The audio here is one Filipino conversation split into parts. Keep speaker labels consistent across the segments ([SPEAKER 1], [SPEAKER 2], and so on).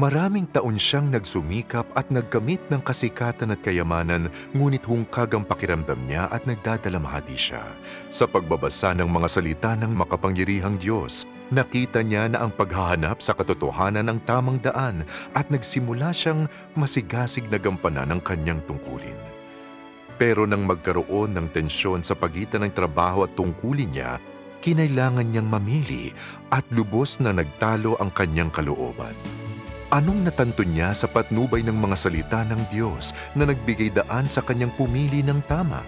[SPEAKER 1] Maraming taon siyang nagsumikap at nagkamit ng kasikatan at kayamanan ngunit hungkag ang pakiramdam niya at nagdadalamhati siya. Sa pagbabasa ng mga salita ng makapangyarihang Diyos, nakita niya na ang paghahanap sa katotohanan ang tamang daan at nagsimula siyang masigasig na gampanan ang kanyang tungkulin. Pero nang magkaroon ng tensyon sa pagitan ng trabaho at tungkulin niya, kinailangan niyang mamili at lubos na nagtalo ang kanyang kalooban. Anong natanto niya sa patnubay ng mga salita ng Diyos na nagbigay daan sa kanyang pumili ng tama?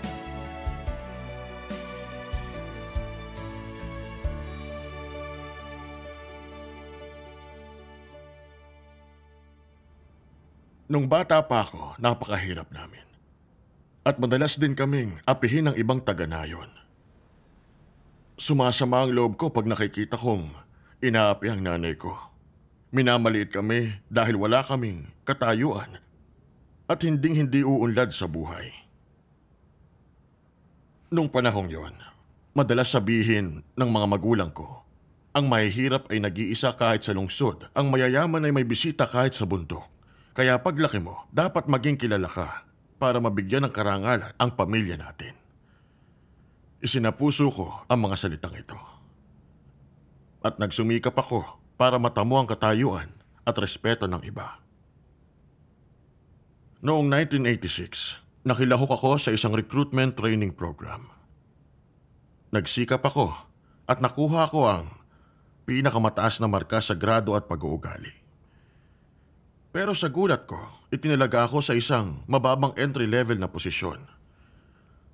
[SPEAKER 2] Nung bata pa ako, napakahirap namin. At madalas din kaming apihin ng ibang taga-nayon. Sumasama ang loob ko pag nakikita kong inaapi ang nanay ko. Minamaliit kami dahil wala kaming katayuan at hinding-hindi uunlad sa buhay. Nung panahong yon, madalas sabihin ng mga magulang ko, ang mahihirap ay nag-iisa kahit sa lungsod, ang mayayaman ay may bisita kahit sa bundok. Kaya paglaki mo, dapat maging kilala ka para mabigyan ng karangalan ang pamilya natin. Isinapuso ko ang mga salitang ito. At nagsumikap ako para matamo ang katayuan at respeto ng iba. Noong 1986, nakilahok ako sa isang recruitment training program. Nagsikap ako at nakuha ko ang pinakamataas na marka sa grado at pag-uugali. Pero sa gulat ko, itinalaga ako sa isang mababang entry-level na posisyon.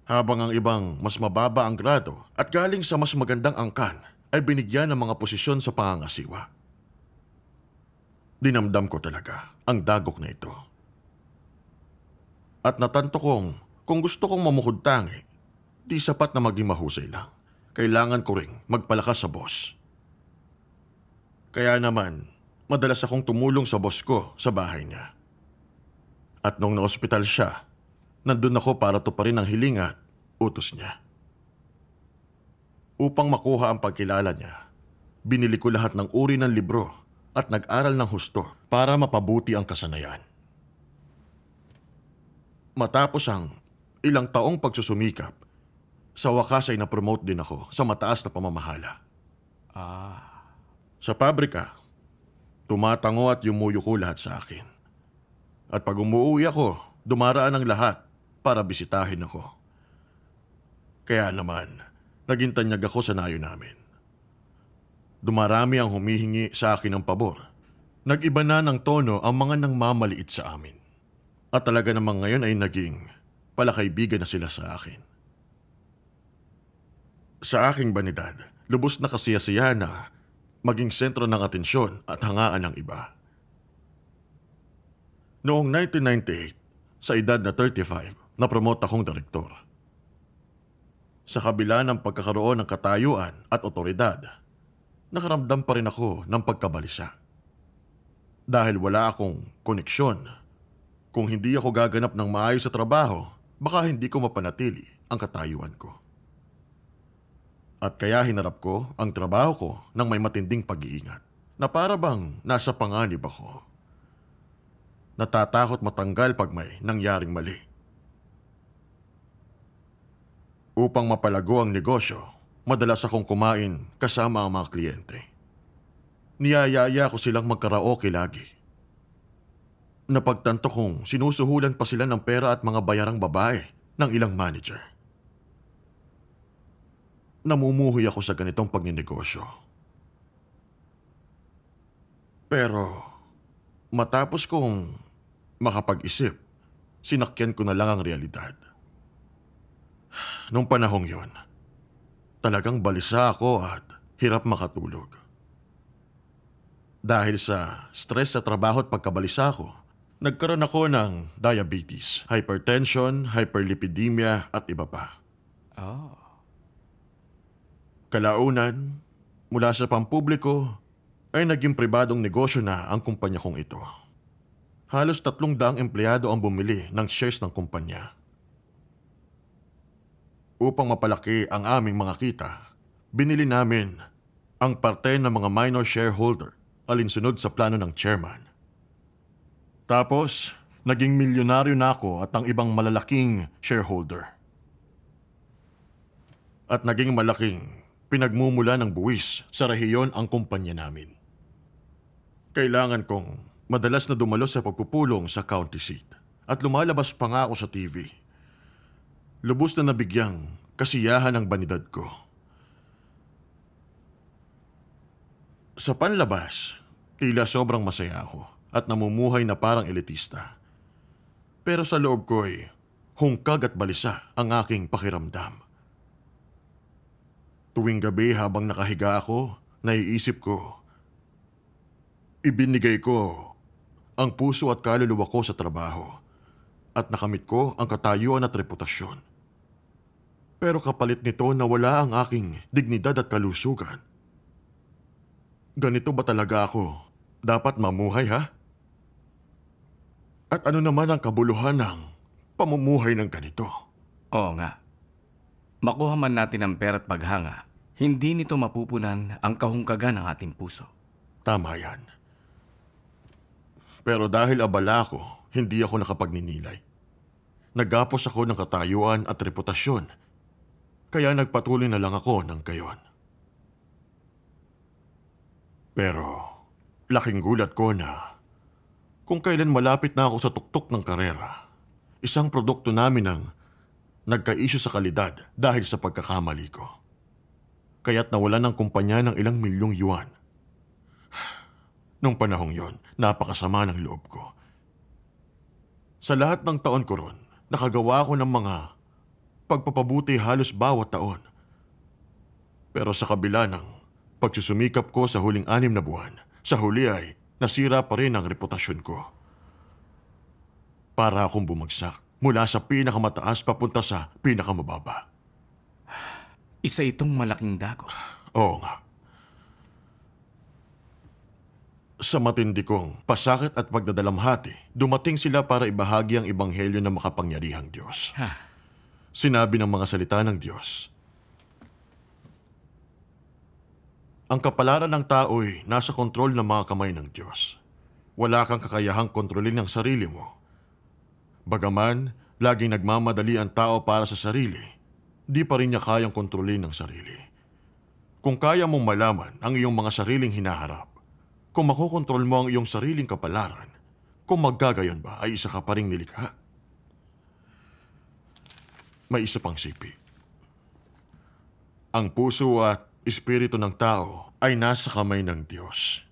[SPEAKER 2] Habang ang ibang mas mababa ang grado at galing sa mas magandang angkan ay binigyan ng mga posisyon sa pangangasiwa. Dinamdam ko talaga ang dagok na ito. At natanto kong kung gusto kong mamukod tangi, di sapat na maging mahusay lang. Kailangan ko ring magpalakas sa boss. Kaya naman, madalas akong tumulong sa boss ko sa bahay niya. At nung naospital siya, nandun ako para to pa rin ang hilingat, utos niya. Upang makuha ang pagkilala niya, binili ko lahat ng uri ng libro at nag-aral ng husto para mapabuti ang kasanayan. Matapos ang ilang taong pagsusumikap, sa wakas ay napromote din ako sa mataas na pamamahala. Ah. Sa pabrika, tumatango at yumuyuko lahat sa akin. At pag umuwi ako, dumaraan ang lahat para bisitahin ako. Kaya naman, naging tanyag ako sa nayo namin. Dumarami ang humihingi sa akin ng pabor. Nag-iba na ng tono ang mga nangmamaliit sa amin. At talaga namang ngayon ay naging palakaibigan na sila sa akin. Sa aking banidad, lubos na kasiyasiya na maging sentro ng atensyon at hangaan ng iba. Noong 1998, sa edad na 35, napromote akong direktor. Sa kabila ng pagkakaroon ng katayuan at otoridad, nakaramdam pa rin ako ng pagkabalisa. Dahil wala akong koneksyon. Kung hindi ako gaganap ng maayos sa trabaho, baka hindi ko mapanatili ang katayuan ko. At kaya hinarap ko ang trabaho ko ng may matinding pag-iingat na para bang nasa panganib ako. Natatakot matanggal pag may nangyaring mali. Upang mapalago ang negosyo, Madalas akong kumain kasama ang mga kliyente. Niyayaya ko silang magkaraoke lagi. Napagtanto kong sinusuhulan pa sila ng pera at mga bayarang babae ng ilang manager. Namumuhi ako sa ganitong pagninegosyo. Pero matapos kong makapag-isip, sinakyan ko na lang ang realidad. Nung panahong yon, Talagang balisa ako at hirap makatulog. Dahil sa stress sa trabaho at pagkabalisa ko, nagkaroon ako ng diabetes, hypertension, hyperlipidemia at iba pa. Oh. Kalaunan, mula sa pampubliko, ay naging pribadong negosyo na ang kumpanya kong ito. Halos tatlong daang empleyado ang bumili ng shares ng kumpanya. Upang mapalaki ang aming mga kita, binili namin ang parte ng mga minor shareholder alinsunod sa plano ng chairman. Tapos, naging milyonaryo na ako at ang ibang malalaking shareholder. At naging malaking pinagmumula ng buwis sa rehiyon ang kumpanya namin. Kailangan kong madalas na dumalo sa pagpupulong sa county seat at lumalabas pa nga ako sa TV Lubos na nabigyang kasiyahan ang banidad ko. Sa panlabas, tila sobrang masaya ako at namumuhay na parang elitista. Pero sa loob ko ay hungkag at balisa ang aking pakiramdam. Tuwing gabi habang nakahiga ako, naiisip ko, ibinigay ko ang puso at kaluluwa ko sa trabaho at nakamit ko ang katayuan at reputasyon. Pero kapalit nito nawala ang aking dignidad at kalusugan. Ganito ba talaga ako? Dapat mamuhay ha?
[SPEAKER 3] At ano naman ang kabuluhan ng pamumuhay ng ganito? Oo nga. Makuha man natin ang pera at paghanga, hindi nito mapupunan ang kahungkagan ng ating puso. Tama yan. Pero dahil
[SPEAKER 2] abala ako, hindi ako nakapagninilay. Nagapos ako ng katayuan at reputasyon kaya nagpatuloy na lang ako ng gayon. Pero laking gulat ko na kung kailan malapit na ako sa tuktok ng karera, isang produkto namin ang nagka-issue sa kalidad dahil sa pagkakamali ko. Kaya't nawalan ng kumpanya ng ilang milyong yuan. Nung panahong yon, napakasama ng loob ko. Sa lahat ng taon ko ron, nakagawa ako ng mga pagpapabuti halos bawat taon. Pero sa kabila ng pagsusumikap ko sa huling anim na buwan, sa huli ay nasira pa rin ang reputasyon ko. Para akong bumagsak mula sa pinakamataas papunta sa pinakamababa. Isa itong malaking dago. Oo nga. Sa matindi kong pasakit at pagdadalamhati, dumating sila para ibahagi ang ebanghelyo ng makapangyarihang Diyos. Ha sinabi ng mga salita ng Diyos. Ang kapalaran ng tao'y nasa kontrol ng mga kamay ng Diyos. Wala kang kakayahang kontrolin ang sarili mo. Bagaman, laging nagmamadali ang tao para sa sarili, di pa rin niya kayang kontrolin ang sarili. Kung kaya mong malaman ang iyong mga sariling hinaharap, kung makokontrol mo ang iyong sariling kapalaran, kung maggagayon ba ay isa ka pa rin nilikha may isa pang sipi. Ang puso at espiritu ng tao ay nasa kamay ng Diyos.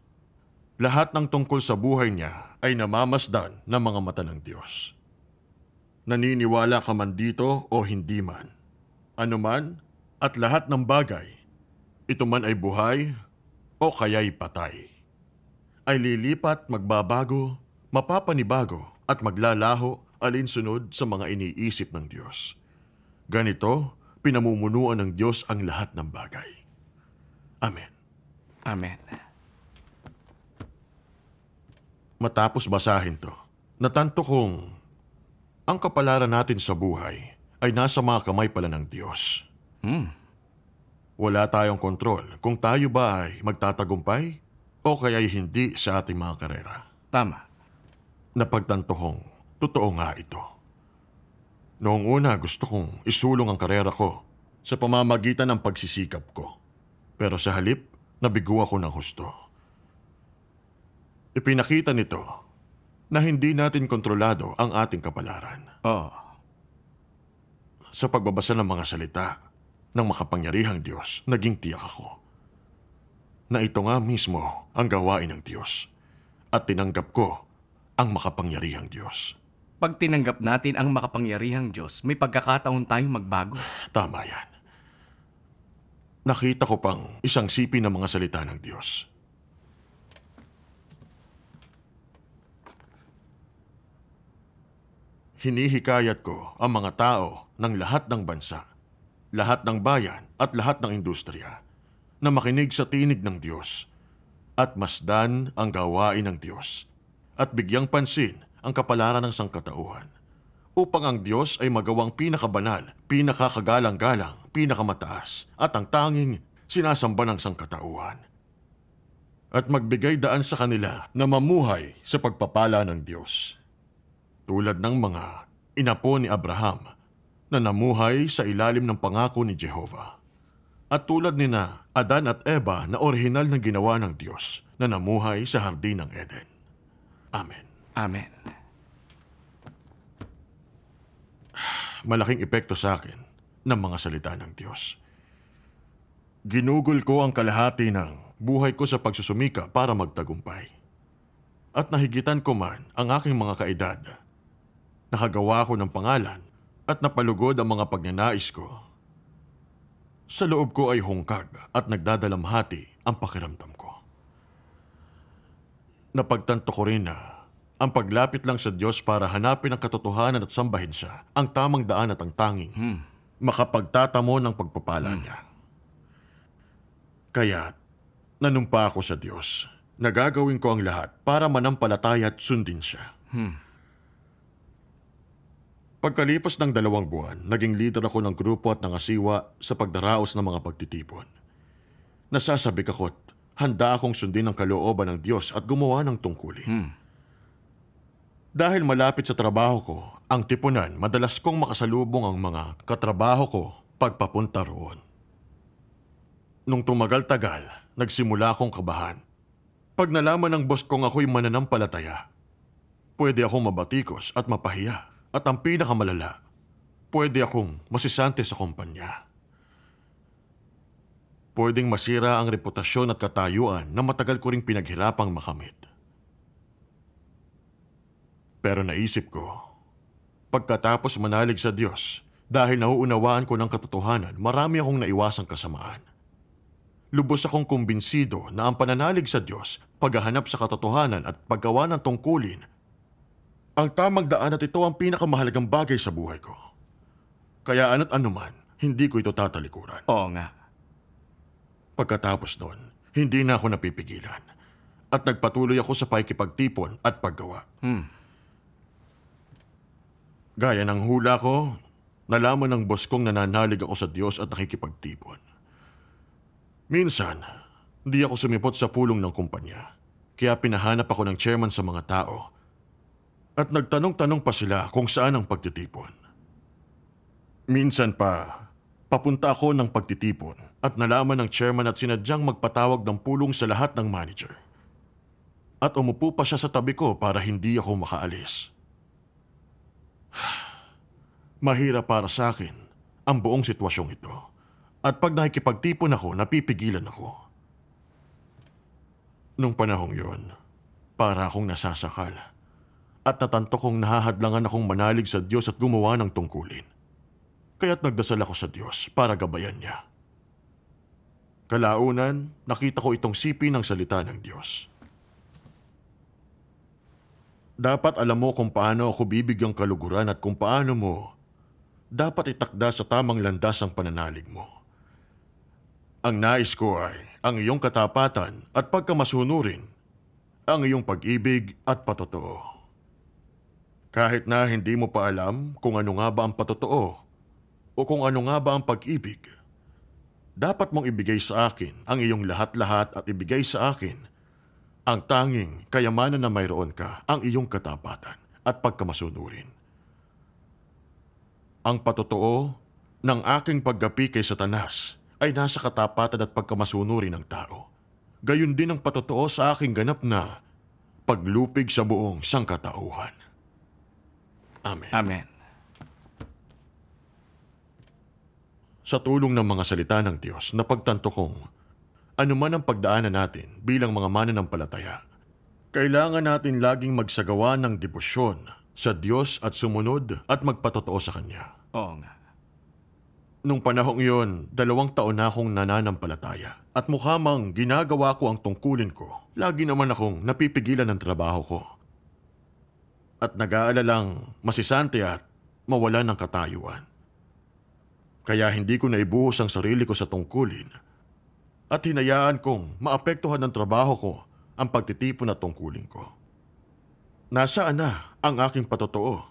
[SPEAKER 2] Lahat ng tungkol sa buhay niya ay namamasdan ng mga mata ng Diyos. Naniniwala ka man dito o hindi man, anuman at lahat ng bagay, ito man ay buhay o kaya'y patay, ay lilipat, magbabago, mapapanibago at maglalaho alinsunod sa mga iniisip ng Diyos. Ganito, pinamumunuan ng Diyos ang lahat ng bagay. Amen. Amen. Matapos basahin to, natanto kong ang kapalaran natin sa buhay ay nasa mga kamay pala ng Diyos. Hmm. Wala tayong kontrol kung tayo ba ay magtatagumpay o kaya ay hindi sa ating mga karera. Tama. Napagtantohong, totoo nga ito. Noong una gusto kong isulong ang karera ko sa pamamagitan ng pagsisikap ko. Pero sa halip, nabigo ako ng husto. Ipinakita nito na hindi natin kontrolado ang ating kapalaran. Oo. Oh. Ah. Sa pagbabasa ng mga salita ng makapangyarihang Diyos, naging tiyak ako na ito nga mismo ang gawain ng Diyos at tinanggap ko ang makapangyarihang Diyos.
[SPEAKER 3] Pag tinanggap natin ang makapangyarihang Diyos, may pagkakataon tayong magbago. Tama yan.
[SPEAKER 2] Nakita ko pang isang sipi ng mga salita ng Diyos. Hinihikayat ko ang mga tao ng lahat ng bansa, lahat ng bayan at lahat ng industriya na makinig sa tinig ng Diyos at masdan ang gawain ng Diyos at bigyang pansin ang kapalaran ng sangkatauhan upang ang Diyos ay magawang pinakabanal, pinakakagalang-galang, pinakamataas at ang tanging sinasamba ng sangkatauhan at magbigay daan sa kanila na mamuhay sa pagpapala ng Diyos. Tulad ng mga inapo ni Abraham na namuhay sa ilalim ng pangako ni Jehovah. At tulad nina Adan at Eva na orihinal na ginawa ng Diyos na namuhay sa hardin ng Eden. Amen. Amen. malaking epekto sa akin ng mga salita ng Diyos. Ginugol ko ang kalahati ng buhay ko sa pagsusumika para magtagumpay. At nahigitan ko man ang aking mga kaedad. Nakagawa ko ng pangalan at napalugod ang mga pagnanais ko. Sa loob ko ay hungkag at nagdadalamhati ang pakiramdam ko. Napagtanto ko rin na ang paglapit lang sa Diyos para hanapin ang katotohanan at sambahin siya, ang tamang daan at ang tanging, hmm. makapagtatamo ng pagpapala hmm. niya. Kaya, nanumpa ako sa Diyos. Nagagawin ko ang lahat para manampalataya at sundin siya. Hmm. Pagkalipas ng dalawang buwan, naging leader ako ng grupo at ng asiwa sa pagdaraos ng mga pagtitipon. Nasasabik ako handa akong sundin ang kalooban ng Diyos at gumawa ng tungkulin. Hmm. Dahil malapit sa trabaho ko, ang tipunan madalas kong makasalubong ang mga katrabaho ko pagpapunta roon. Nung tumagal-tagal, nagsimula akong kabahan. Pag nalaman ng boss kong ako'y mananampalataya, pwede akong mabatikos at mapahiya. At ang pinakamalala, pwede akong masisante sa kumpanya. Pwedeng masira ang reputasyon at katayuan na matagal ko ring pinaghirapang makamit. Pero naisip ko, pagkatapos manalig sa Diyos, dahil nauunawaan ko ng katotohanan, marami akong naiwasang kasamaan. Lubos akong kumbinsido na ang pananalig sa Diyos, paghahanap sa katotohanan at paggawa ng tungkulin, ang tamang daan at ito ang pinakamahalagang bagay sa buhay ko. Kaya ano't anuman, hindi ko ito tatalikuran. Oo nga. Pagkatapos noon, hindi na ako napipigilan. At nagpatuloy ako sa paikipagtipon at paggawa. Hmm. Gaya ng hula ko, nalaman ng boss kong nananalig ako sa Diyos at nakikipagtipon. Minsan, hindi ako sumipot sa pulong ng kumpanya. Kaya pinahanap ako ng chairman sa mga tao. At nagtanong-tanong pa sila kung saan ang pagtitipon. Minsan pa, papunta ako ng pagtitipon at nalaman ng chairman at sinadyang magpatawag ng pulong sa lahat ng manager. At umupo pa siya sa tabi ko para hindi ako makaalis. Mahirap para sa akin ang buong sitwasyong ito. At pag nakikipagtipon ako, napipigilan ako. Nung panahong yon, para akong nasasakal at natanto kong nahahadlangan akong manalig sa Diyos at gumawa ng tungkulin. Kaya't nagdasal ako sa Diyos para gabayan niya. Kalaunan, nakita ko itong sipi ng salita ng Diyos. Dapat alam mo kung paano ako bibigyang kaluguran at kung paano mo dapat itakda sa tamang landas ang pananalig mo. Ang nais ko ay ang iyong katapatan at pagkamasunurin, ang iyong pag-ibig at patotoo. Kahit na hindi mo pa alam kung ano nga ba ang patotoo o kung ano nga ba ang pag-ibig, dapat mong ibigay sa akin ang iyong lahat-lahat at ibigay sa akin ang tanging kayamanan na mayroon ka ang iyong katapatan at pagkamasunurin. Ang patotoo ng aking paggapi kay Satanas ay nasa katapatan at pagkamasunurin ng tao. Gayun din ang patotoo sa aking ganap na paglupig sa buong sangkatauhan. Amen. Amen. Sa tulong ng mga salita ng Diyos, na pagtanto kong anuman ang pagdaanan natin bilang mga mananampalataya, kailangan natin laging magsagawa ng debosyon sa Diyos at sumunod at magpatotoo sa Kanya. Oo nga. Nung panahong iyon, dalawang taon na akong nananampalataya at mukhamang ginagawa ko ang tungkulin ko. Lagi naman akong napipigilan ng trabaho ko. At nag-aalalang masisante at mawala ng katayuan. Kaya hindi ko naibuhos ang sarili ko sa tungkulin at hinayaan kong maapektuhan ng trabaho ko ang pagtitipon at tungkulin ko. Nasaan na ang aking patotoo?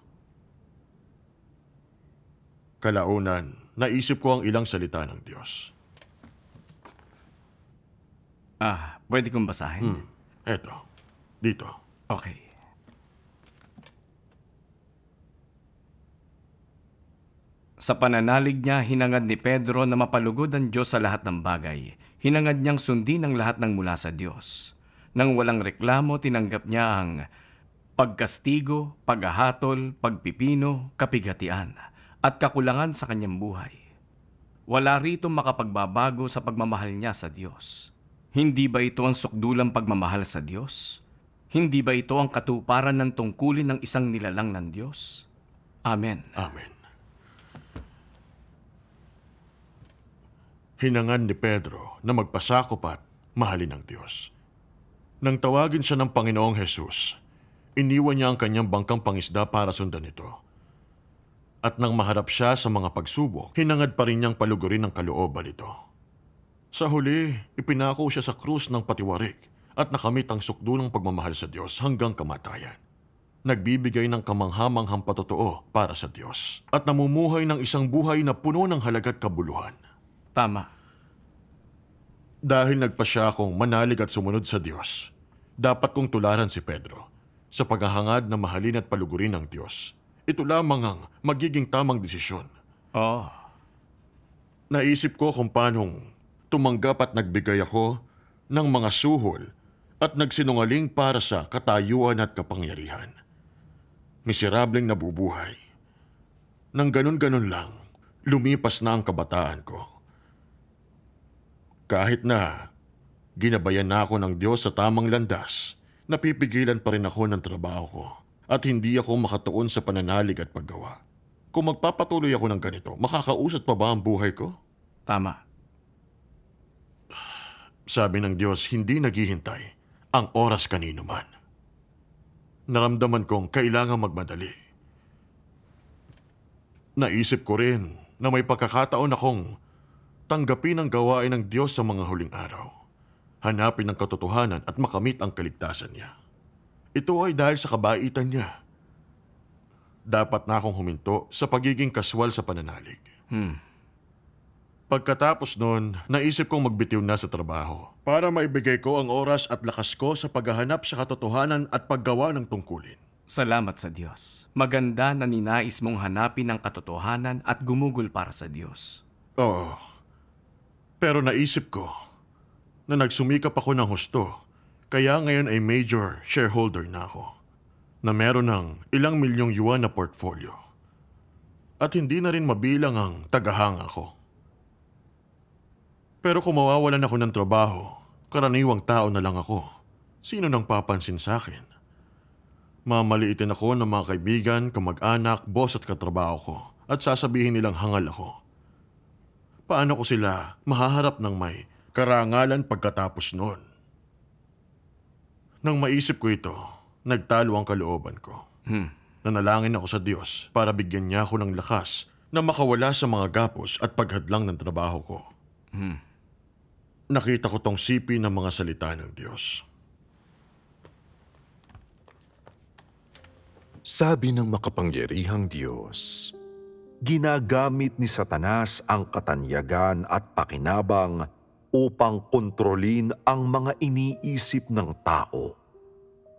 [SPEAKER 2] Kalaunan, naisip ko ang ilang salita ng Diyos. Ah,
[SPEAKER 3] pwede kong basahin? Hmm. Eto, dito. Okay. Sa pananalig niya, hinangad ni Pedro na mapalugod ang Diyos sa lahat ng bagay hinangad niyang sundin ang lahat ng mula sa Diyos. Nang walang reklamo, tinanggap niya ang pagkastigo, paghahatol, pagpipino, kapigatian, at kakulangan sa kanyang buhay. Wala rito makapagbabago sa pagmamahal niya sa Diyos. Hindi ba ito ang sukdulang pagmamahal sa Diyos? Hindi ba ito ang katuparan ng tungkulin ng isang nilalang ng Diyos? Amen. Amen.
[SPEAKER 2] Hinangan ni Pedro na magpasakop at mahalin ng Diyos. Nang tawagin siya ng Panginoong Jesus, iniwan niya ang kanyang bangkang pangisda para sundan ito. At nang maharap siya sa mga pagsubok, hinangad pa rin niyang palugurin ang kalooban ito. Sa huli, ipinako siya sa krus ng patiwarik at nakamit ang sukdo ng pagmamahal sa Diyos hanggang kamatayan. Nagbibigay ng kamanghamanghang patotoo para sa Diyos at namumuhay ng isang buhay na puno ng halaga't kabuluhan. Tama. Dahil nagpa siya akong manalig at sumunod sa Diyos, dapat kong tularan si Pedro sa paghahangad na mahalin at palugurin ng Diyos. Ito lamang ang magiging tamang desisyon. Oh. Naisip ko kung paanong tumanggap at nagbigay ako ng mga suhol at nagsinungaling para sa katayuan at kapangyarihan. Miserableng nabubuhay. Nang ganun-ganun lang, lumipas na ang kabataan ko. Kahit na ginabayan na ako ng Diyos sa tamang landas, napipigilan pa rin ako ng trabaho ko at hindi ako makatuon sa pananalig at paggawa. Kung magpapatuloy ako ng ganito, makakausat pa ba ang buhay ko? Tama. Sabi ng Diyos, hindi naghihintay ang oras kanino man. Naramdaman kong kailangan magmadali. Naisip ko rin na may pagkakataon akong tanggapin ang gawain ng Diyos sa mga huling araw. Hanapin ang katotohanan at makamit ang kaligtasan niya. Ito ay dahil sa kabaitan niya. Dapat na akong huminto sa pagiging kaswal sa pananalig. Hmm. Pagkatapos noon, naisip kong magbitiw na sa trabaho para maibigay
[SPEAKER 3] ko ang oras at lakas ko sa paghahanap sa katotohanan at paggawa ng tungkulin. Salamat sa Diyos. Maganda na ninais mong hanapin ang katotohanan at gumugol para sa Diyos. Oo. Oh. Pero naisip ko na nagsumikap ako ng
[SPEAKER 2] husto, kaya ngayon ay major shareholder na ako na meron ng ilang milyong yuan na portfolio. At hindi na rin mabilang ang tagahanga ko. Pero kung mawawalan ako ng trabaho, karaniwang tao na lang ako. Sino nang papansin sa akin? Mamaliitin ako ng mga kaibigan, kamag-anak, boss at katrabaho ko at sasabihin nilang hangal ako. Paano ko sila mahaharap ng may karangalan pagkatapos noon? Nang maisip ko ito, nagtalo ang kalooban ko. Hmm. Nanalangin ako sa Diyos para bigyan niya ako ng lakas na makawala sa mga gapos at paghadlang ng trabaho ko. Hmm. Nakita ko tong sipi ng mga salita
[SPEAKER 4] ng Diyos. Sabi ng makapangyarihang Diyos, ginagamit ni Satanas ang katanyagan at pakinabang upang kontrolin ang mga iniisip ng tao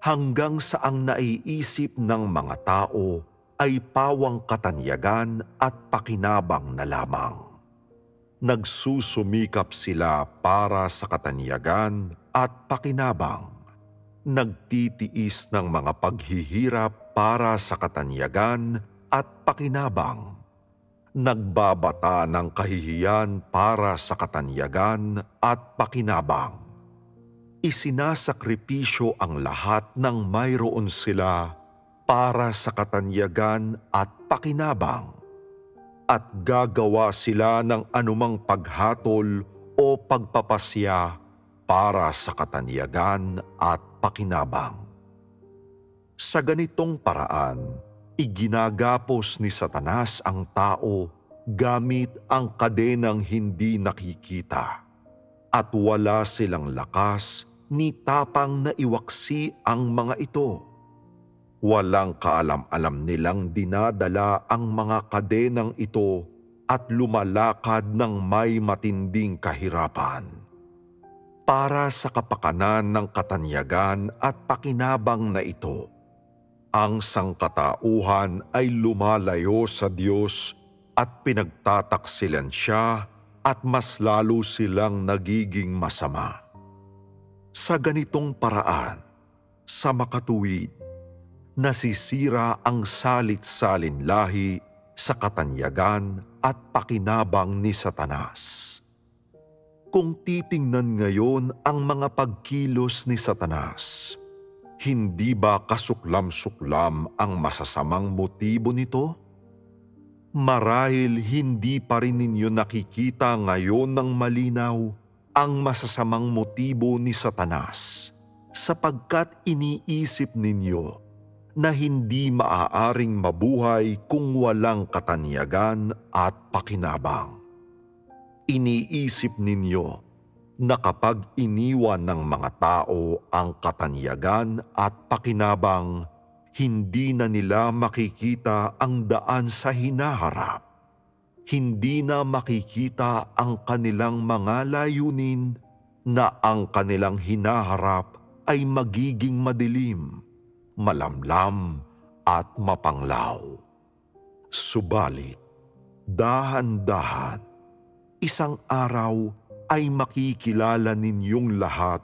[SPEAKER 4] hanggang sa ang naiisip ng mga tao ay pawang katanyagan at pakinabang na lamang. Nagsusumikap sila para sa katanyagan at pakinabang. Nagtitiis ng mga paghihirap para sa katanyagan at pakinabang nagbabata ng kahihiyan para sa katanyagan at pakinabang. Isinasakripisyo ang lahat ng mayroon sila para sa katanyagan at pakinabang at gagawa sila ng anumang paghatol o pagpapasya para sa katanyagan at pakinabang. Sa ganitong paraan, iginagapos ni Satanas ang tao gamit ang kadenang hindi nakikita at wala silang lakas ni tapang na iwaksi ang mga ito. Walang kaalam-alam nilang dinadala ang mga kadenang ito at lumalakad ng may matinding kahirapan. Para sa kapakanan ng katanyagan at pakinabang na ito, ang sangkatauhan ay lumalayo sa Diyos at pinagtataksilan siya at mas lalo silang nagiging masama. Sa ganitong paraan, sa makatuwid, nasisira ang salit-salin lahi sa katanyagan at pakinabang ni Satanas. Kung titingnan ngayon ang mga pagkilos ni Satanas, hindi ba kasuklam-suklam ang masasamang motibo nito? Marahil hindi pa rin ninyo nakikita ngayon ng malinaw ang masasamang motibo ni Satanas sapagkat iniisip ninyo na hindi maaaring mabuhay kung walang katanyagan at pakinabang. Iniisip ninyo na kapag iniwan ng mga tao ang katanyagan at pakinabang, hindi na nila makikita ang daan sa hinaharap. Hindi na makikita ang kanilang mga layunin na ang kanilang hinaharap ay magiging madilim, malamlam at mapanglaw. Subalit, dahan-dahan, isang araw ay makikilala ninyong lahat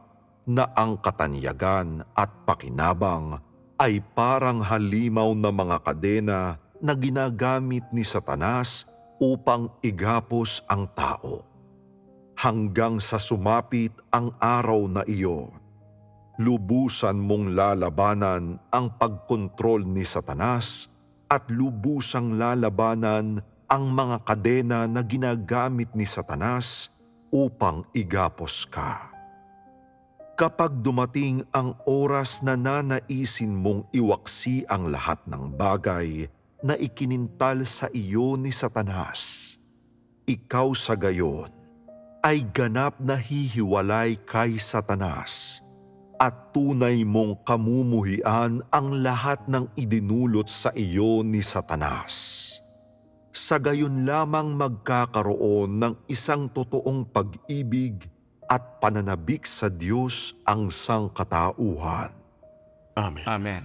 [SPEAKER 4] na ang katanyagan at pakinabang ay parang halimaw na mga kadena na ginagamit ni Satanas upang igapos ang tao. Hanggang sa sumapit ang araw na iyo, lubusan mong lalabanan ang pagkontrol ni Satanas at lubusang lalabanan ang mga kadena na ginagamit ni Satanas upang igapos ka. Kapag dumating ang oras na nanaisin mong iwaksi ang lahat ng bagay na ikinintal sa iyo ni Satanas, ikaw sa gayon ay ganap na hihiwalay kay Satanas at tunay mong kamumuhian ang lahat ng idinulot sa iyo ni Satanas sa gayon lamang magkakaroon ng isang totoong pag-ibig at pananabik sa Diyos
[SPEAKER 3] ang sangkatauhan. Amen. Amen.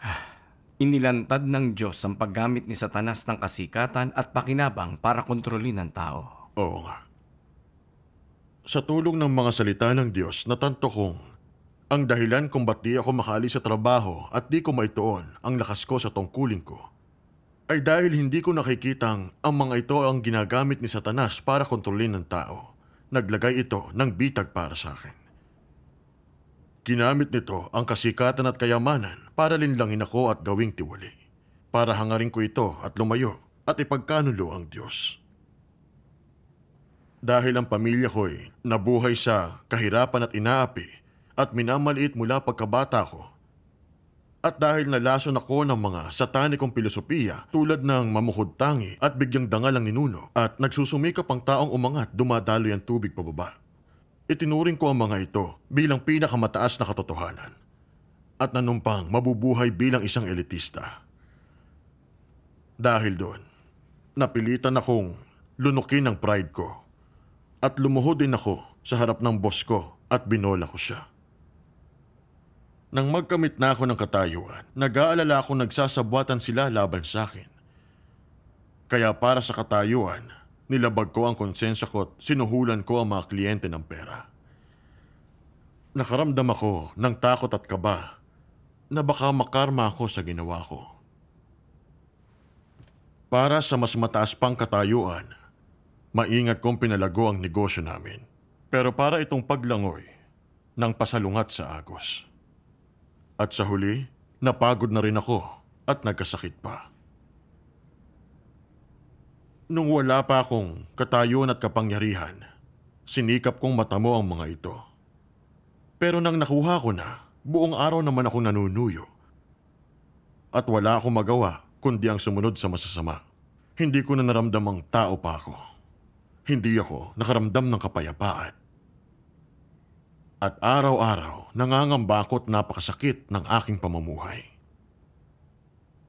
[SPEAKER 3] Ah, inilantad ng Diyos ang paggamit ni Satanas ng kasikatan at pakinabang para kontrolin ang tao.
[SPEAKER 2] Oo nga. Sa tulong ng mga salita ng Diyos, natanto kong ang dahilan kung ba't di ako makali sa trabaho at di ko maituon ang lakas ko sa tungkulin ko ay dahil hindi ko nakikitang ang mga ito ang ginagamit ni Satanas para kontrolin ng tao. Naglagay ito ng bitag para sa akin. Ginamit nito ang kasikatan at kayamanan para linlangin ako at gawing tiwali. Para hangarin ko ito at lumayo at ipagkanulo ang Diyos. Dahil ang pamilya ko'y nabuhay sa kahirapan at inaapi at minamaliit mula pagkabata ko at dahil nalason ako ng mga satanikong pilosopiya tulad ng mamuhod tangi at bigyang dangal ang ninuno at nagsusumikap ang taong umangat dumadaloy ang tubig pababa. Itinuring ko ang mga ito bilang pinakamataas na katotohanan at nanumpang mabubuhay bilang isang elitista. Dahil doon, napilitan akong lunukin ang pride ko at lumuhod din ako sa harap ng boss ko at binola ko siya. Nang magkamit na ako ng katayuan, nag-aalala akong nagsasabwatan sila laban sa akin. Kaya para sa katayuan, nilabag ko ang konsensya ko at sinuhulan ko ang mga kliyente ng pera. Nakaramdam ako ng takot at kaba na baka makarma ako sa ginawa ko. Para sa mas mataas pang katayuan, maingat kong pinalago ang negosyo namin. Pero para itong paglangoy ng pasalungat sa agos. At sa huli, napagod na rin ako at nagkasakit pa. Nung wala pa akong katayon at kapangyarihan, sinikap kong matamo ang mga ito. Pero nang nakuha ko na, buong araw naman ako nanunuyo. At wala akong magawa kundi ang sumunod sa masasama. Hindi ko na naramdamang tao pa ako. Hindi ako nakaramdam ng kapayapaan. At araw-araw nangangamba ako't napakasakit ng aking pamumuhay.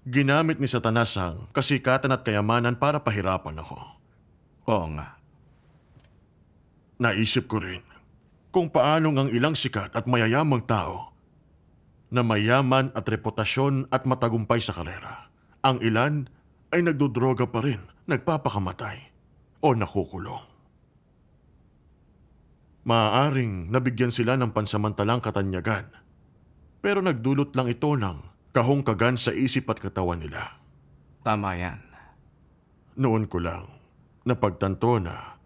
[SPEAKER 2] Ginamit ni Satanas ang kasikatan at kayamanan para pahirapan ako. Oo nga. Naisip ko rin kung paanong ang ilang sikat at mayayamang tao na mayaman at reputasyon at matagumpay sa karera. Ang ilan ay nagdodroga pa rin, nagpapakamatay o nakukulong. Maaaring nabigyan sila ng pansamantalang katanyagan. Pero nagdulot lang ito ng kahongkagan sa isip at katawan nila. Tama yan. Noon ko lang napagtanto na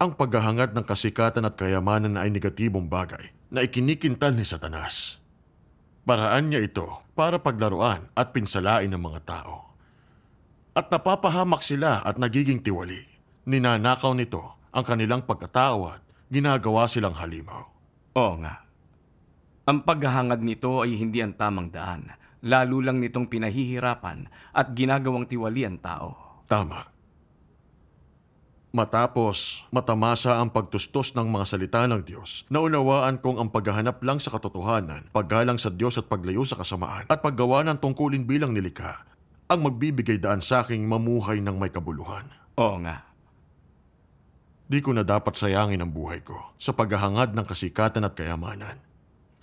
[SPEAKER 2] ang paghahangad ng kasikatan at kayamanan ay negatibong bagay na ikinikintal ni Satanas. Paraan niya ito para paglaruan at pinsalain ng mga tao. At napapahamak sila at nagiging tiwali.
[SPEAKER 3] Ninanakaw nito ang kanilang pagkatao ginagawa silang halimaw. Oo nga. Ang paghahangad nito ay hindi ang tamang daan, lalo lang nitong pinahihirapan at ginagawang tiwali ang tao.
[SPEAKER 2] Tama. Matapos, matamasa ang pagtustos ng mga salita ng Diyos.
[SPEAKER 3] Naunawaan kong
[SPEAKER 2] ang paghahanap lang sa katotohanan, paggalang sa Diyos at paglayo sa kasamaan, at paggawa ng tungkulin bilang nilikha, ang magbibigay daan sa aking mamuhay ng may kabuluhan. Oo nga. Di ko na dapat sayangin ang buhay ko sa paghahangad ng kasikatan at kayamanan.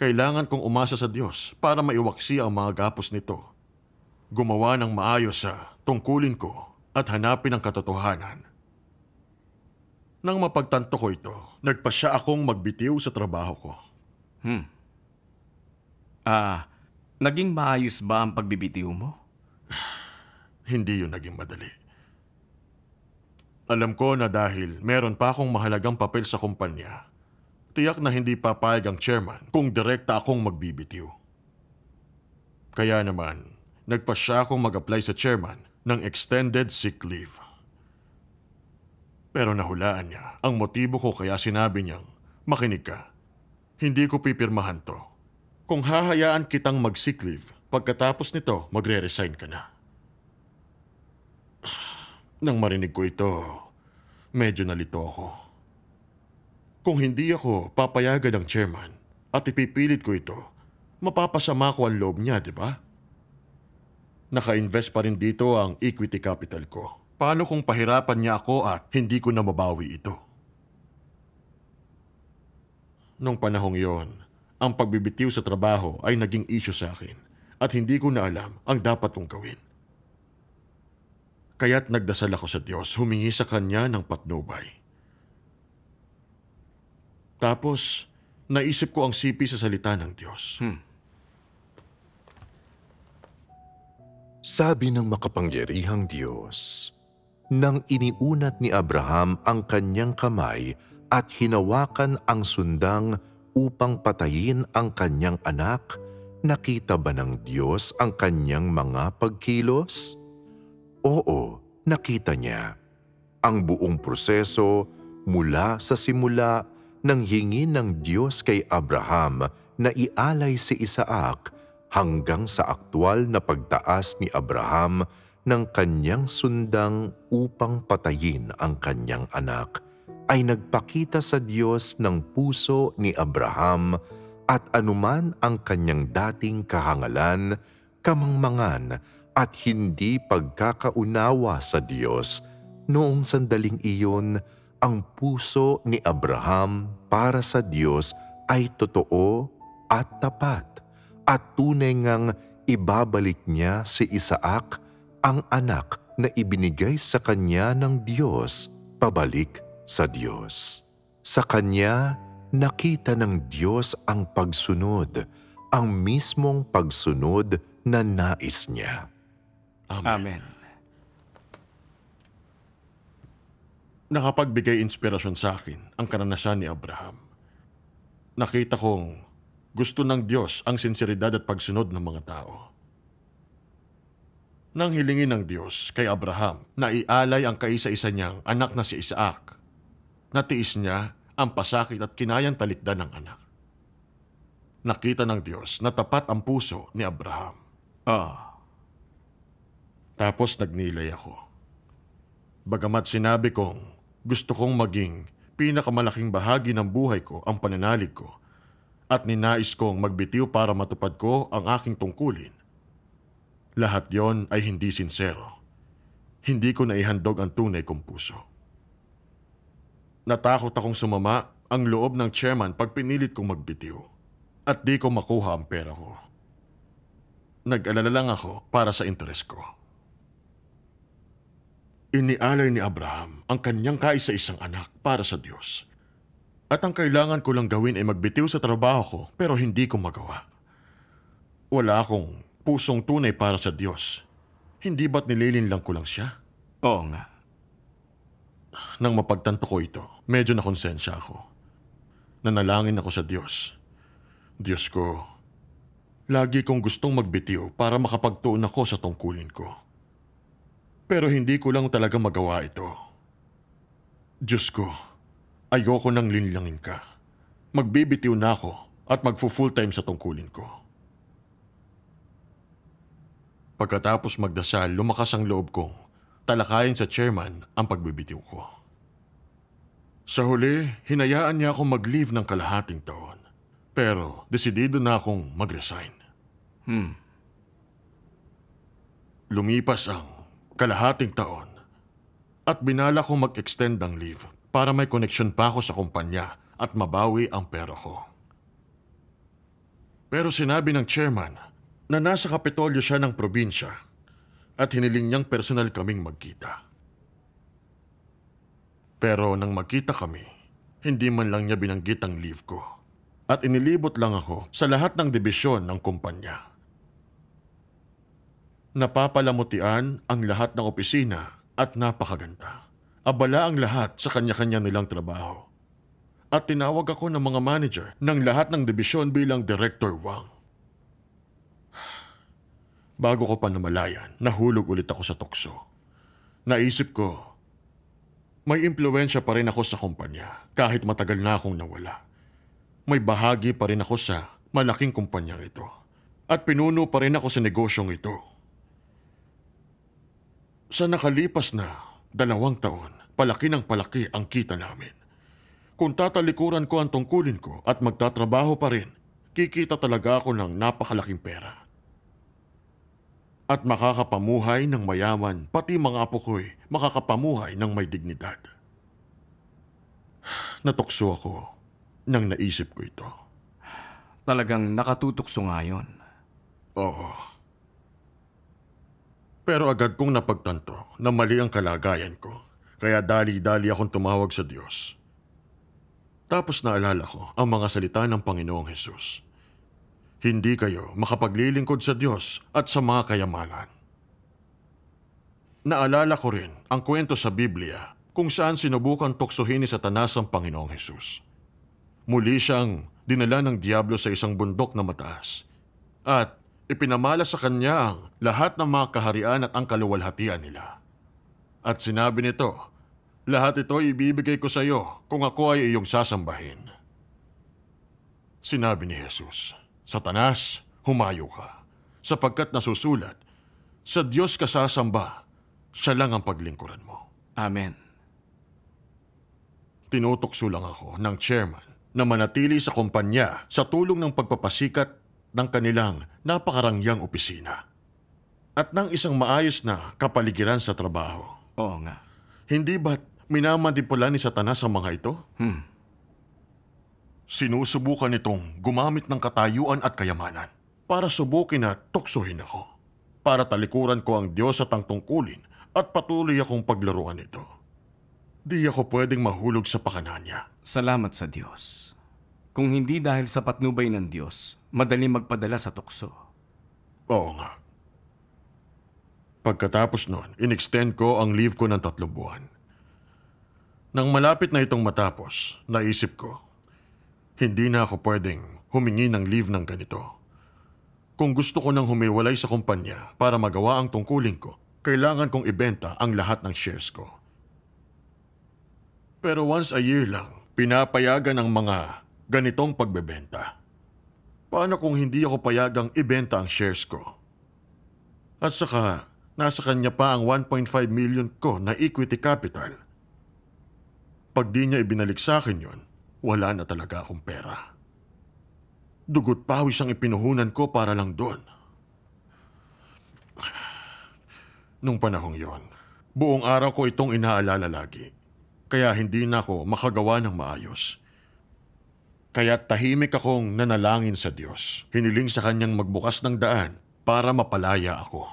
[SPEAKER 2] Kailangan kong umasa sa Diyos para maiwaksi ang mga gapos nito. Gumawa ng maayos sa tungkulin ko at hanapin ang katotohanan. Nang mapagtanto ko ito, nagpa siya akong magbitiw sa trabaho ko.
[SPEAKER 3] Hmm. Ah, naging maayos ba ang pagbibitiw mo? Hindi yun naging madali. Alam
[SPEAKER 2] ko na dahil meron pa akong mahalagang papel sa kumpanya, tiyak na hindi papayag ang chairman kung direkta akong magbibitiw. Kaya naman, nagpa siya akong mag-apply sa chairman ng extended sick leave. Pero nahulaan niya ang motibo ko kaya sinabi niyang, makinig ka, hindi ko pipirmahan to. Kung hahayaan kitang mag-sick leave, pagkatapos nito magre-resign ka na. Nang marinig ko ito, medyo nalito ako. Kung hindi ako papayagan ng chairman at ipipilit ko ito, mapapasama ko ang loob niya, di ba? Naka-invest pa rin dito ang equity capital ko. Paano kung pahirapan niya ako at hindi ko na mabawi ito? Nung panahong yon, ang pagbibitiw sa trabaho ay naging issue sa akin at hindi ko na alam ang dapat kong gawin. Kaya't nagdasal ako sa Diyos, humingi sa Kanya ng patnubay. Tapos, naisip ko ang sipi sa salita ng Diyos. Hmm.
[SPEAKER 1] Sabi ng makapangyarihang Diyos, nang iniunat ni Abraham ang kanyang kamay at hinawakan ang sundang upang patayin ang kanyang anak, nakita ba ng Diyos ang kanyang mga pagkilos? Oo, nakita niya ang buong proseso mula sa simula ng hingi ng Diyos kay Abraham na ialay si Isaac hanggang sa aktwal na pagtaas ni Abraham ng kanyang sundang upang patayin ang kanyang anak ay nagpakita sa Diyos ng puso ni Abraham at anuman ang kanyang dating kahangalan, kamangmangan at hindi pagkakaunawa sa Diyos noong sandaling iyon ang puso ni Abraham para sa Diyos ay totoo at tapat at tunay ngang ibabalik niya si Isaac ang anak na ibinigay sa kanya ng Diyos pabalik sa Diyos. Sa kanya nakita ng Diyos ang pagsunod, ang mismong pagsunod na nais niya.
[SPEAKER 3] Amen. Amen.
[SPEAKER 2] Nakapagbigay inspirasyon sa akin ang karanasan ni Abraham. Nakita kong gusto ng Diyos ang sinseridad at pagsunod ng mga tao. Nang hilingin ng Diyos kay Abraham na ialay ang kaisa-isa niyang anak na si Isaac, natiis niya ang pasakit at kinayang talikdan ng anak. Nakita ng Diyos na tapat ang puso ni Abraham. Ah, tapos nagnilay ako. Bagamat sinabi kong gusto kong maging pinakamalaking bahagi ng buhay ko ang pananalig ko at ninais kong magbitiw para matupad ko ang aking tungkulin. Lahat yon ay hindi sinsero. Hindi ko naihandog ang tunay kong puso. Natakot akong sumama ang loob ng chairman pag pinilit kong magbitiw at di ko makuha ang pera ko. Nag-alala lang ako para sa interes ko. Inialay ni Abraham ang kanyang kaisa-isang anak para sa Diyos. At ang kailangan ko lang gawin ay magbitiw sa trabaho ko pero hindi ko magawa. Wala akong pusong tunay para sa Diyos. Hindi ba't nililinlang ko lang siya? Oo nga. Nang mapagtanto ko ito, medyo na konsensya ako. Nanalangin ako sa Diyos. Diyos ko, lagi kong gustong magbitiw para makapagtuon ako sa tungkulin ko. Pero hindi ko lang talaga magawa ito. Diyos ko, ayoko nang linlangin ka. Magbibitiw na ako at magfo-full time sa tungkulin ko. Pagkatapos magdasal, lumakas ang loob kong talakayin sa chairman ang pagbibitiw ko. Sa huli, hinayaan niya akong mag-leave ng kalahating taon. Pero desidido na akong mag-resign. Hmm. Lumipas ang kalahating taon at binala kong mag-extend ang leave para may connection pa ako sa kumpanya at mabawi ang pera ko. Pero sinabi ng chairman na nasa Kapitolyo siya ng probinsya at hiniling niyang personal kaming magkita. Pero nang magkita kami, hindi man lang niya binanggit ang leave ko at inilibot lang ako sa lahat ng dibisyon ng kumpanya. Napapalamutian ang lahat ng opisina at napakaganda. Abala ang lahat sa kanya-kanya nilang trabaho. At tinawag ako ng mga manager ng lahat ng dibisyon bilang Director Wang. Bago ko pa namalayan, nahulog ulit ako sa tukso. Naisip ko, may impluensya pa rin ako sa kumpanya kahit matagal na akong nawala. May bahagi pa rin ako sa malaking kumpanyang ito. At pinuno pa rin ako sa negosyong ito. Sa nakalipas na dalawang taon, palaki ng palaki ang kita namin. Kung tatalikuran ko ang tungkulin ko at magtatrabaho pa rin, kikita talaga ako ng napakalaking pera. At makakapamuhay ng mayaman, pati mga apo ko'y makakapamuhay ng may dignidad.
[SPEAKER 3] Natukso ako nang naisip ko ito. Talagang nakatutukso nga yon. Oo.
[SPEAKER 2] Pero agad kong napagtanto na mali ang kalagayan ko. Kaya dali-dali akong tumawag sa Diyos. Tapos naalala ko ang mga salita ng Panginoong Hesus. Hindi kayo makapaglilingkod sa Diyos at sa mga kayamanan. Naalala ko rin ang kwento sa Biblia kung saan sinubukan tuksohin ni Satanas ang Panginoong Hesus. Muli siyang dinala ng Diablo sa isang bundok na mataas at ipinamala sa kanya ang lahat ng mga kaharian at ang kaluwalhatian nila. At sinabi nito, lahat ito ibibigay ko sa iyo kung ako ay iyong sasambahin. Sinabi ni Jesus, Satanas, humayo ka, sapagkat nasusulat, sa Diyos ka sasamba, siya lang ang paglingkuran mo. Amen. Tinutokso lang ako ng chairman na manatili sa kumpanya sa tulong ng pagpapasikat ng kanilang napakarangyang opisina at ng isang maayos na kapaligiran sa trabaho. Oo nga. Hindi ba't minamanipula ni Satanas ang mga ito? Hmm. Sinusubukan itong gumamit ng katayuan at kayamanan para subukin at tuksohin ako. Para talikuran ko ang Diyos at ang tungkulin at patuloy akong paglaruan ito. Di ako
[SPEAKER 3] pwedeng mahulog sa pakana niya. Salamat sa Diyos. Kung hindi dahil sa patnubay ng Diyos, madali magpadala sa tukso. Oo nga.
[SPEAKER 2] Pagkatapos noon, inextend ko ang leave ko ng tatlong buwan. Nang malapit na itong matapos, naisip ko, hindi na ako pwedeng humingi ng leave ng ganito. Kung gusto ko nang humiwalay sa kumpanya para magawa ang tungkulin ko, kailangan kong ibenta ang lahat ng shares ko. Pero once a year lang, pinapayagan ng mga ganitong pagbebenta. Paano kung hindi ako payagang ibenta ang shares ko? At saka, nasa kanya pa ang 1.5 million ko na equity capital. Pag di niya ibinalik sa akin yun, wala na talaga akong pera. Dugot pawis ang ipinuhunan ko para lang doon. Nung panahong yon, buong araw ko itong inaalala lagi. Kaya hindi na ako makagawa ng maayos. Kaya tahimik akong nanalangin sa Diyos. Hiniling sa Kanyang magbukas ng daan para mapalaya ako.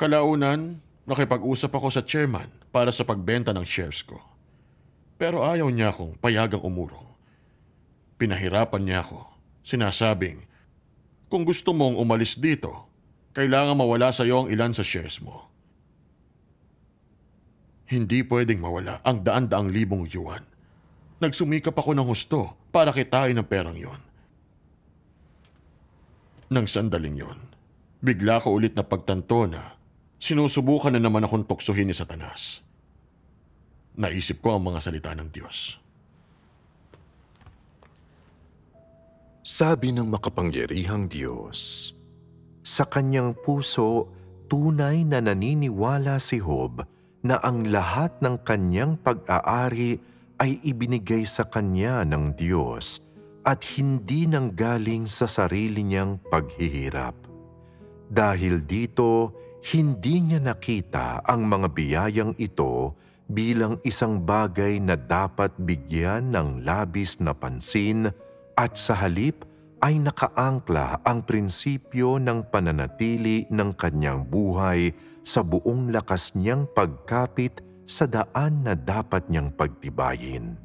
[SPEAKER 2] Kalaunan, nakipag-usap ako sa chairman para sa pagbenta ng shares ko. Pero ayaw niya akong payagang umurong. Pinahirapan niya ako, sinasabing, Kung gusto mong umalis dito, kailangan mawala sa iyo ang ilan sa shares mo. Hindi pwedeng mawala ang daan-daang libong yuan. Nagsumikap ako ng husto para kitain ang perang yon. Nang sandaling yon, bigla ko ulit na pagtanto na sinusubukan na naman akong tuksuhin ni Satanas. Naisip ko ang mga salita ng Diyos.
[SPEAKER 1] Sabi ng makapangyarihang Diyos, sa kanyang puso tunay na naniniwala si Hob na ang lahat ng kanyang pag-aari ay ibinigay sa kanya ng Diyos at hindi nang galing sa sarili niyang paghihirap. Dahil dito, hindi niya nakita ang mga biyayang ito bilang isang bagay na dapat bigyan ng labis na pansin at sa halip ay nakaangkla ang prinsipyo ng pananatili ng kanyang buhay sa buong lakas niyang pagkapit sa daan na dapat niyang pagtibayin.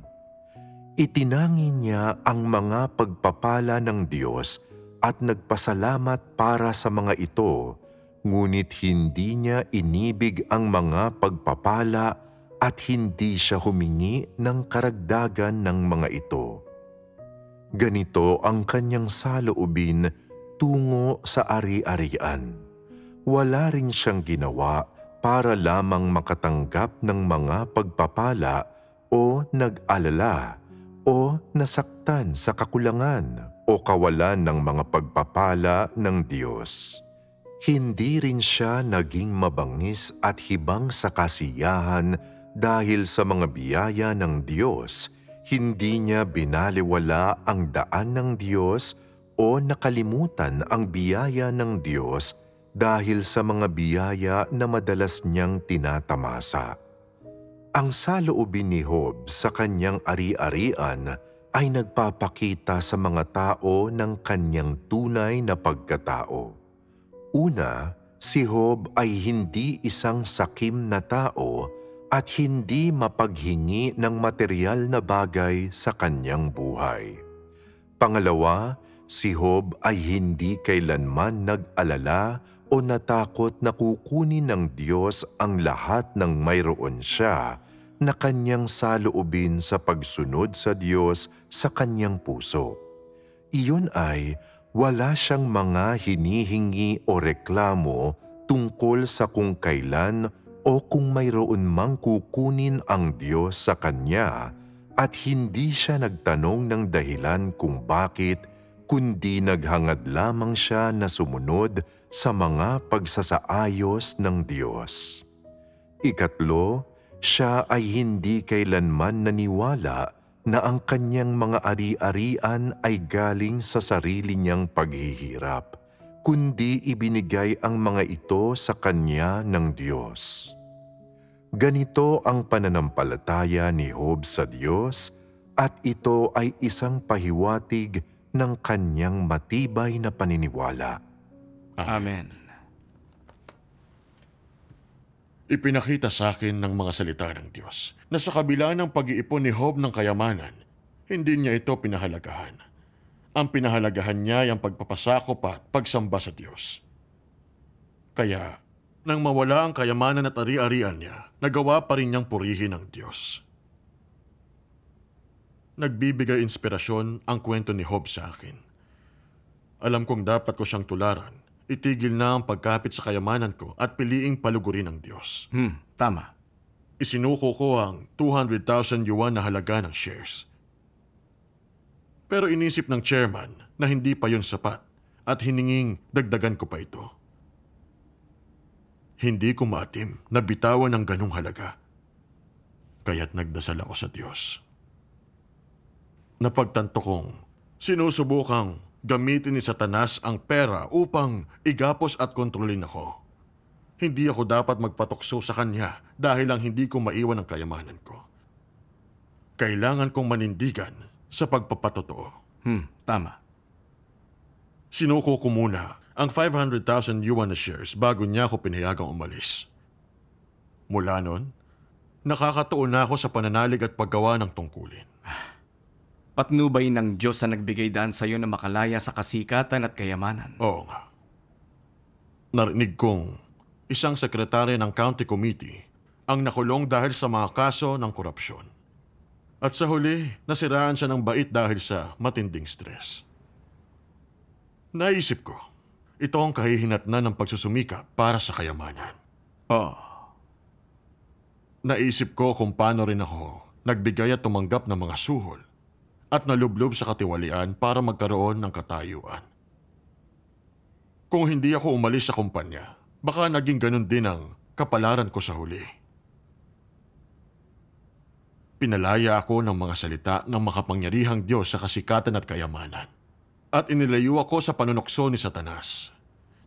[SPEAKER 1] Itinangin niya ang mga pagpapala ng Diyos at nagpasalamat para sa mga ito, ngunit hindi niya inibig ang mga pagpapala at hindi siya humingi ng karagdagan ng mga ito. Ganito ang kanyang saloobin tungo sa ari-arian. Wala rin siyang ginawa para lamang makatanggap ng mga pagpapala o nag-alala o nasaktan sa kakulangan o kawalan ng mga pagpapala ng Diyos. Hindi rin siya naging mabangis at hibang sa kasiyahan dahil sa mga biyaya ng Diyos, hindi niya binaliwala ang daan ng Diyos o nakalimutan ang biyaya ng Diyos dahil sa mga biyaya na madalas niyang tinatamasa. Ang saloobin ni Hob sa kanyang ari-arian ay nagpapakita sa mga tao ng kanyang tunay na pagkatao. Una, si Hob ay hindi isang sakim na tao at hindi mapaghingi ng material na bagay sa kanyang buhay. Pangalawa, si Hob ay hindi kailanman nag-alala o natakot na kukunin ng Diyos ang lahat ng mayroon siya na kanyang saloobin sa pagsunod sa Diyos sa kanyang puso. Iyon ay wala siyang mga hinihingi o reklamo tungkol sa kung kailan o kung mayroon mang kukunin ang Diyos sa kanya at hindi siya nagtanong ng dahilan kung bakit kundi naghangad lamang siya na sumunod sa mga pagsasaayos ng Diyos. Ikatlo, siya ay hindi kailanman naniwala na ang kanyang mga ari-arian ay galing sa sarili niyang paghihirap, kundi ibinigay ang mga ito sa kanya ng Diyos. Ganito ang pananampalataya ni Job sa Diyos at ito ay isang pahiwatig ng kanyang matibay na paniniwala.
[SPEAKER 2] Ah. Amen. Ipinakita sa akin ng mga salita ng Diyos na sa kabila ng pag-iipon ni Job ng kayamanan, hindi niya ito pinahalagahan. Ang pinahalagahan niya ay ang pagpapasakop at pagsamba sa Diyos. Kaya, nang mawala ang kayamanan at ari-arian niya, nagawa pa rin niyang purihin ang Diyos. Nagbibigay inspirasyon ang kwento ni Hob sa akin. Alam kong dapat ko siyang tularan, Itigil na ang pagkapit sa kayamanan ko at piliing palugurin ng Diyos. Hmm, tama. Isinuko ko ang 200,000 yuan na halaga ng shares. Pero inisip ng chairman na hindi pa yon sapat at hininging dagdagan ko pa ito. Hindi ko matim na bitawan ng ganong halaga. Kaya't nagdasal ako sa Diyos. Napagtanto kong sinusubukang Gamitin ni Satanas ang pera upang igapos at kontrolin ako. Hindi ako dapat magpatokso sa kanya dahil lang hindi ko maiwan ang kayamanan ko. Kailangan kong manindigan sa pagpapatotoo. Hmm, tama. Sinuko ko muna ang 500,000 yuan na shares bago niya ako pinayagang umalis. Mula noon, nakakatuon na
[SPEAKER 3] ako sa pananalig at paggawa ng tungkulin. Ah, Patnubay ng Diyos sa nagbigay daan sa iyo na makalaya sa kasikatan at kayamanan. Oo nga. Narinig
[SPEAKER 2] kong isang sekretary ng county committee ang nakulong dahil sa mga kaso ng korupsyon. At sa huli, nasiraan siya ng bait dahil sa matinding stress. Naisip ko, ito ang na ng pagsusumika para sa kayamanan. Oo. Oh. Naisip ko kung paano rin ako nagbigay at tumanggap ng mga suhol at nalublob sa katiwalian para magkaroon ng katayuan. Kung hindi ako umalis sa kumpanya, baka naging ganun din ang kapalaran ko sa huli. Pinalaya ako ng mga salita ng makapangyarihang Diyos sa kasikatan at kayamanan. At inilayo ako sa panunokso ni Satanas.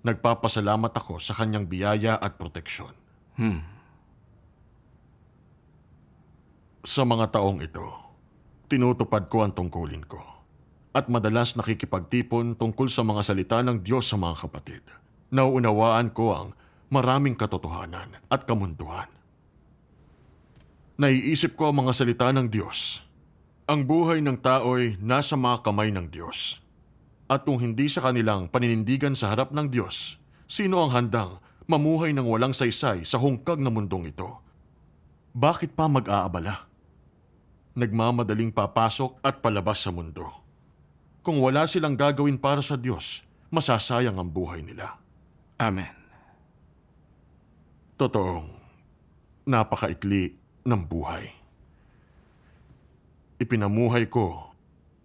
[SPEAKER 2] Nagpapasalamat ako sa kanyang biyaya at proteksyon. Hmm. Sa mga taong ito, tinutupad ko ang tungkulin ko. At madalas nakikipagtipon tungkol sa mga salita ng Diyos sa mga kapatid. Nauunawaan ko ang maraming katotohanan at kamunduhan. Naiisip ko ang mga salita ng Diyos. Ang buhay ng tao'y nasa mga kamay ng Diyos. At kung hindi sa kanilang paninindigan sa harap ng Diyos, sino ang handang mamuhay ng walang saysay sa hungkag na mundong ito? Bakit pa mag-aabala? nagmamadaling papasok at palabas sa mundo. Kung wala silang gagawin para sa Diyos, masasayang ang buhay nila. Amen. Totoong, napakaikli ng buhay. Ipinamuhay ko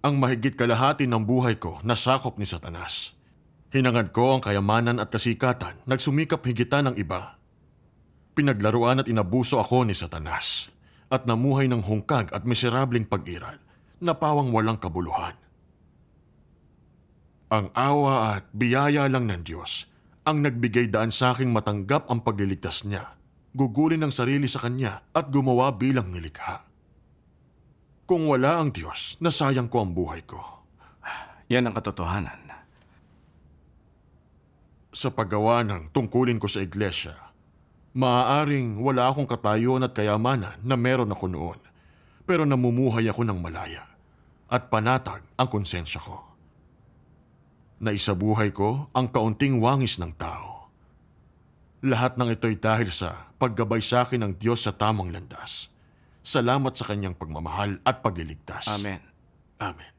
[SPEAKER 2] ang mahigit kalahati ng buhay ko na sakop ni Satanas. Hinangad ko ang kayamanan at kasikatan, nagsumikap higitan ng iba. Pinaglaruan at inabuso ako ni Satanas at namuhay ng hungkag at miserableng pag-iral na pawang walang kabuluhan. Ang awa at biyaya lang ng Diyos ang nagbigay daan sa aking matanggap ang pagliligtas niya, gugulin ang sarili sa kanya at gumawa bilang nilikha. Kung wala ang Diyos, nasayang ko ang buhay ko. Yan ang katotohanan. Sa paggawa ng tungkulin ko sa iglesia, Maaaring wala akong katayuan at kayamanan na meron ako noon, pero namumuhay ako ng malaya at panatag ang konsensya ko. Naisabuhay ko ang kaunting wangis ng tao. Lahat ng ito'y dahil sa paggabay sa akin ng Diyos sa tamang landas. Salamat sa kanyang pagmamahal at pagliligtas. Amen. Amen.